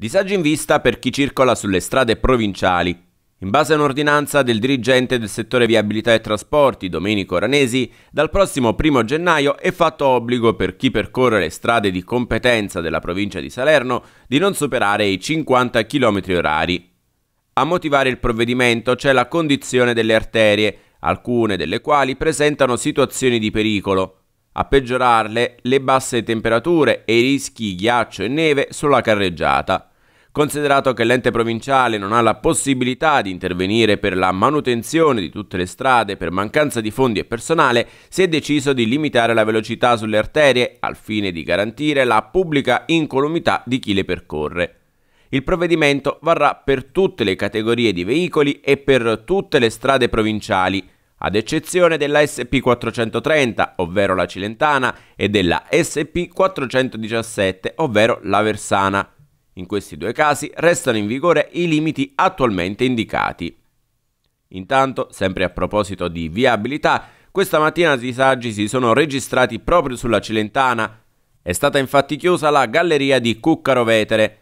Disagi in vista per chi circola sulle strade provinciali. In base a un'ordinanza del dirigente del settore viabilità e trasporti, Domenico Ranesi, dal prossimo 1 gennaio è fatto obbligo per chi percorre le strade di competenza della provincia di Salerno di non superare i 50 km orari. A motivare il provvedimento c'è la condizione delle arterie, alcune delle quali presentano situazioni di pericolo. A peggiorarle le basse temperature e i rischi ghiaccio e neve sulla carreggiata. Considerato che l'ente provinciale non ha la possibilità di intervenire per la manutenzione di tutte le strade per mancanza di fondi e personale, si è deciso di limitare la velocità sulle arterie al fine di garantire la pubblica incolumità di chi le percorre. Il provvedimento varrà per tutte le categorie di veicoli e per tutte le strade provinciali, ad eccezione della SP430, ovvero la Cilentana, e della SP417, ovvero la Versana. In questi due casi restano in vigore i limiti attualmente indicati. Intanto, sempre a proposito di viabilità, questa mattina i disagi si sono registrati proprio sulla Cilentana. È stata infatti chiusa la galleria di Cuccaro Vetere,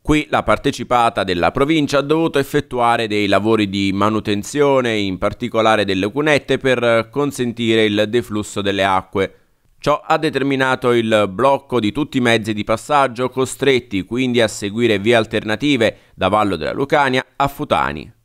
Qui la partecipata della provincia ha dovuto effettuare dei lavori di manutenzione, in particolare delle cunette, per consentire il deflusso delle acque. Ciò ha determinato il blocco di tutti i mezzi di passaggio, costretti quindi a seguire vie alternative da Vallo della Lucania a Futani.